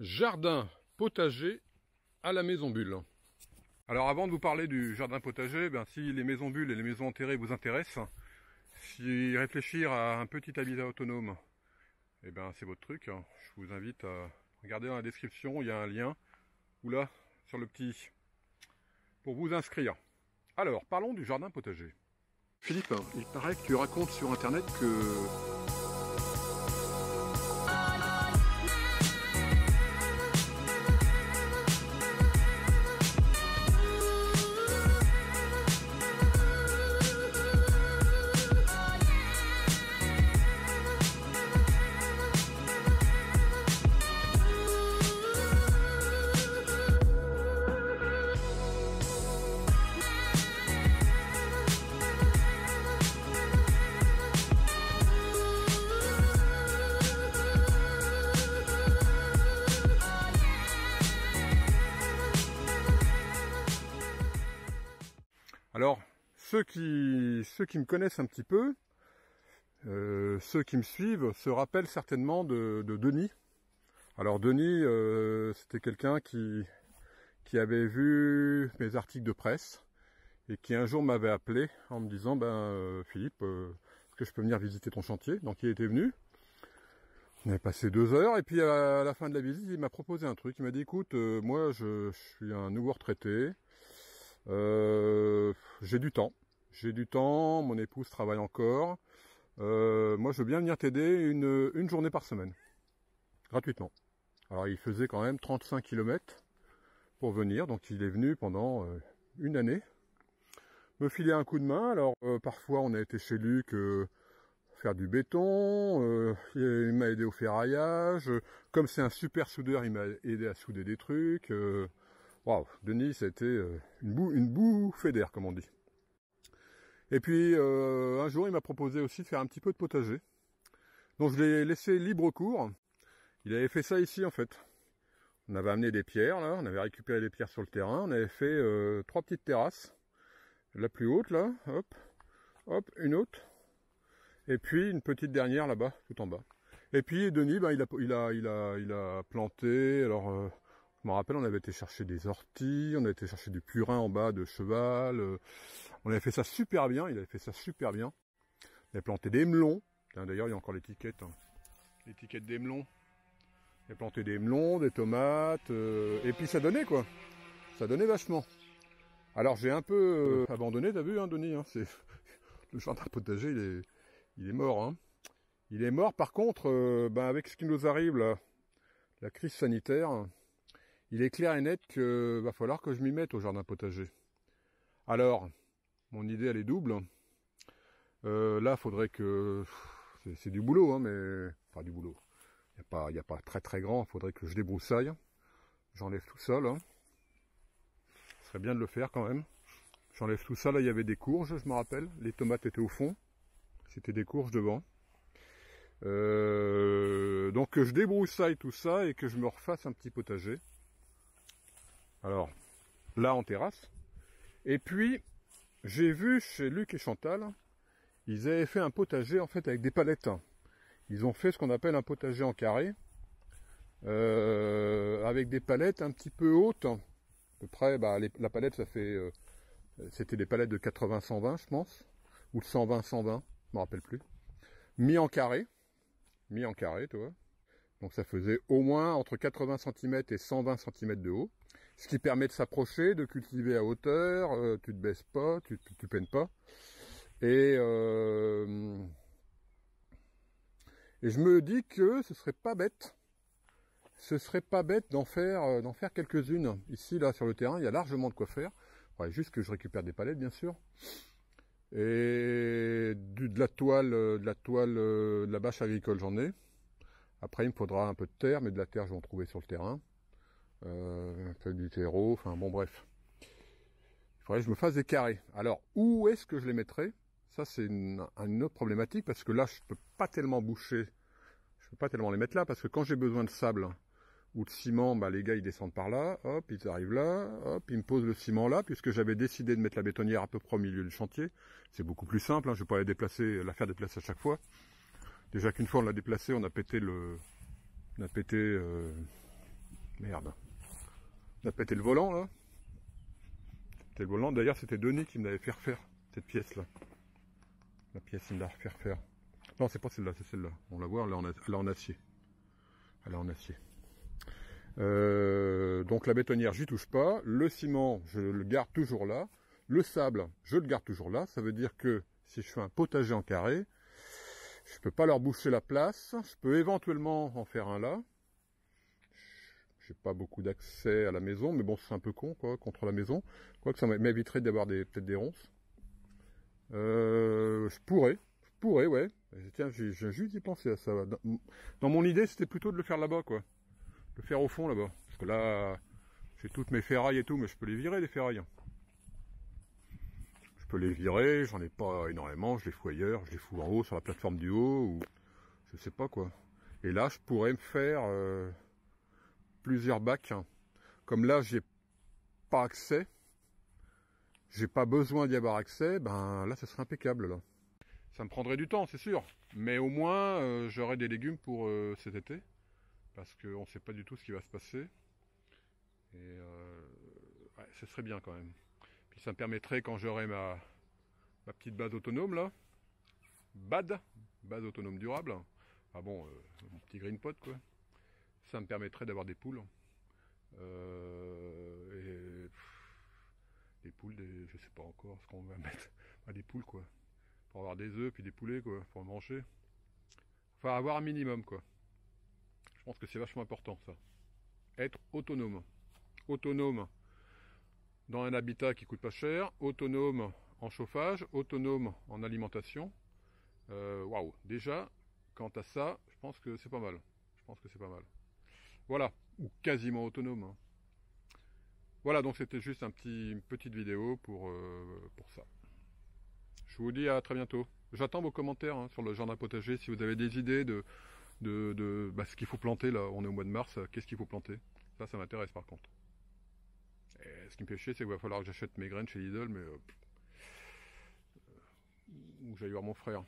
Jardin potager à la maison bulle. Alors avant de vous parler du jardin potager, eh si les maisons bulles et les maisons enterrées vous intéressent, si réfléchir à un petit habitat autonome, et eh ben c'est votre truc. Hein. Je vous invite à regarder dans la description, il y a un lien, ou là, sur le petit, pour vous inscrire. Alors, parlons du jardin potager. Philippe, il paraît que tu racontes sur Internet que Alors, ceux qui, me connaissent un petit peu, euh, ceux qui me suivent se rappellent certainement de, Denis. Alors Denis, euh, c'était quelqu'un qui, avait vu mes articles de presse et qui un jour m'avait appelé en me disant ben euh, Philippe, est-ce que je peux venir visiter ton chantier Donc il était venu. On avait passé deux heures et puis à la fin de la visite, il m'a proposé un truc. Il m'a dit écoute, moi je, je, suis un nouveau retraité, euh, j'ai du temps. J'ai du temps, mon épouse travaille encore. Euh, moi, je veux bien venir t'aider une, journée par semaine, gratuitement. Alors, il faisait quand même 35 km pour venir, donc il est venu pendant euh, une année me filer un coup de main. Alors, parfois, on a été chez Luc faire du béton, il m'a aidé au ferraillage. Comme c'est un super soudeur, il m'a aidé à souder des trucs. Waouh, Denis, ça euh, une, été une bouffée d'air, comme on dit. Et puis euh, un jour, il m'a proposé aussi de faire un petit peu de potager. Donc je l'ai laissé libre cours. Il avait fait ça ici en fait. On avait amené des pierres là, on avait récupéré des pierres sur le terrain, on avait fait euh, trois petites terrasses. La plus haute là, hop, hop, une autre. Et puis une petite dernière là-bas, tout en bas. Et puis Denis, ben, il, a, il, a, il, a, planté, alors je me rappelle, on avait été chercher des orties, on avait été chercher du purin en bas de cheval. Euh, on avait fait ça super bien, il avait fait ça super bien. On avait planté des melons. D'ailleurs, il y a encore l'étiquette. Hein. L'étiquette des melons. Il avait planté des melons, des tomates. Euh, et puis ça donnait quoi. Ça donnait vachement. Alors j'ai un peu euh, abandonné, t'as vu, hein, Denis. Hein, c'est le jardin potager, il est, il est mort. Hein. Il est mort. Par contre, ben, avec ce qui nous arrive la crise sanitaire il est clair et net que va falloir que je m'y mette au jardin potager. Alors, mon idée elle est double. Euh, là, il faudrait que c'est du boulot, hein, mais enfin du boulot. Il n'y a pas, très très grand. Il Faudrait que je débroussaille. J'enlève tout ça là. Hein. Ce serait bien de le faire quand même. J'enlève tout ça là. Il y avait des courges, je me rappelle. Les tomates étaient au fond. C'était des courges devant. Euh, donc que je débroussaille tout ça et que je me refasse un petit potager. Alors, là en terrasse. Et puis, j'ai vu chez Luc et Chantal, ils avaient fait un potager en fait avec des palettes. Ils ont fait ce qu'on appelle un potager en carré, euh, avec des palettes un petit peu hautes. À peu près, bah, la palette, ça fait... Euh, c'était des palettes de 80-120, je pense, ou de 120-120, je me rappelle plus. Mis en carré, mis en carré, tu vois. Donc ça faisait au moins entre 80 cm et 120 cm de haut ce qui permet de s'approcher, de cultiver à hauteur, euh, tu te baisses pas, tu, tu, peines pas. Euh, et, je me dis que ce serait pas bête, ce serait pas bête d'en faire, euh, d'en faire quelques-unes. Ici, là, sur le terrain, il y a largement de quoi faire. Ouais, juste que je récupère des palettes, bien sûr. Et de la toile, de la toile, de la bâche agricole, j'en ai. Après, il me faudra un peu de terre, mais de la terre, je vais en trouver sur le terrain peut du terreau, enfin bon bref. Il faudrait que je me fasse des carrés. Alors, où est-ce que je les mettrais Ça, c'est une, autre problématique, parce que là, je peux pas tellement boucher, je peux pas tellement les mettre là, parce que quand j'ai besoin de sable ou de ciment, bah, les gars, ils descendent par là, hop, ils arrivent là, hop, ils me posent le ciment là, puisque j'avais décidé de mettre la bétonnière à peu près au milieu du chantier. C'est beaucoup plus simple, hein, je vais pas la déplacer, la faire déplacer à chaque fois. Déjà qu'une fois on l'a déplacé on a pété le... On a pété... Euh, merde. On a pété le volant là. le volant. D'ailleurs, c'était Denis qui me l'avait fait refaire, cette pièce là. La pièce, il me l'a fait refaire. Non, c'est pas celle-là, c'est celle-là. On la voit, elle est en, acier. Elle est en acier. Euh, donc la bétonnière, j'y touche pas. Le ciment, je le garde toujours là. Le sable, je le garde toujours là. Ça veut dire que si je fais un potager en carré, je peux pas leur boucher la place. Je peux éventuellement en faire un là j'ai pas beaucoup d'accès à la maison, mais bon, c'est un peu con, quoi, contre la maison. Quoi que ça m'éviterait d'avoir peut-être des ronces. Euh, je pourrais, je pourrais, ouais. Tiens, j'ai juste y penser à ça. Dans, mon idée, c'était plutôt de le faire là-bas, quoi. Le faire au fond, là-bas. Parce que là, j'ai toutes mes ferrailles et tout, mais je peux les virer, les ferrailles. Je peux les virer, j'en ai pas énormément, je les fous ailleurs, je les fous en haut, sur la plateforme du haut, ou je sais pas, quoi. Et là, je pourrais me faire... Euh, plusieurs bacs. Comme là, j'ai pas accès, j'ai pas besoin d'y avoir accès, ben là, ça serait impeccable. Ça me prendrait du temps, c'est sûr. Mais au moins, j'aurais euh, j'aurai des légumes pour euh, cet été. Parce qu'on ne sait pas du tout ce qui va se passer. Et euh, ce serait bien quand même. Puis ça me permettrait, quand j'aurai ma, ma petite base autonome, là, BAD, base autonome durable. Hein. Ah bon, mon petit green pot, quoi ça me permettrait d'avoir des poules. Euh, des poules, des, je sais pas encore ce qu'on va mettre. des poules quoi. Pour avoir des œufs, puis des poulets quoi, pour manger. Enfin, avoir un minimum quoi. Je pense que c'est vachement important ça. Être autonome. Autonome dans un habitat qui coûte pas cher, autonome en chauffage, autonome en alimentation. Euh, waouh, déjà, quant à ça, je pense que c'est pas mal. Je pense que c'est pas mal. Voilà, ou quasiment autonome. Hein. Voilà, donc c'était juste un petit, une petite vidéo pour, euh, pour ça. Je vous dis à très bientôt. J'attends vos commentaires hein, sur le jardin potager. Si vous avez des idées de, de, bah, ce qu'il faut planter, là, on est au mois de mars, euh, qu'est-ce qu'il faut planter Ça, ça m'intéresse par contre. ce qui me fait chier, c'est qu'il va falloir que j'achète mes graines chez Lidl, mais... Euh, ou j'aille voir mon frère.